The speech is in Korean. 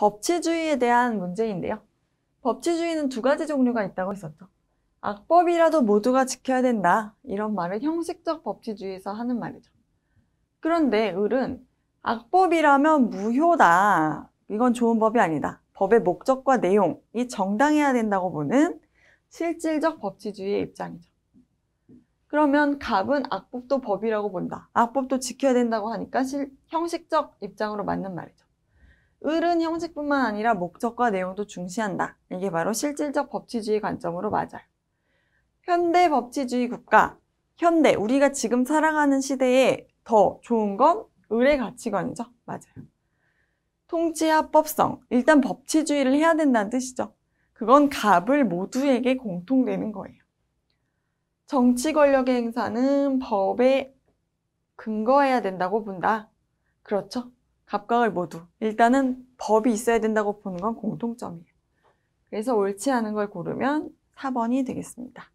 법치주의에 대한 문제인데요. 법치주의는 두 가지 종류가 있다고 했었죠. 악법이라도 모두가 지켜야 된다 이런 말을 형식적 법치주의에서 하는 말이죠. 그런데 을은 악법이라면 무효다. 이건 좋은 법이 아니다. 법의 목적과 내용이 정당해야 된다고 보는 실질적 법치주의의 입장이죠. 그러면 갑은 악법도 법이라고 본다. 악법도 지켜야 된다고 하니까 실, 형식적 입장으로 맞는 말이죠. 을은 형식뿐만 아니라 목적과 내용도 중시한다. 이게 바로 실질적 법치주의 관점으로 맞아요. 현대 법치주의 국가, 현대, 우리가 지금 살아가는 시대에 더 좋은 건 을의 가치관이죠. 맞아요. 통치의 합법성, 일단 법치주의를 해야 된다는 뜻이죠. 그건 갑을 모두에게 공통되는 거예요. 정치 권력의 행사는 법에 근거해야 된다고 본다. 그렇죠? 각각을 모두 일단은 법이 있어야 된다고 보는 건 공통점이에요. 그래서 옳지 않은 걸 고르면 4번이 되겠습니다.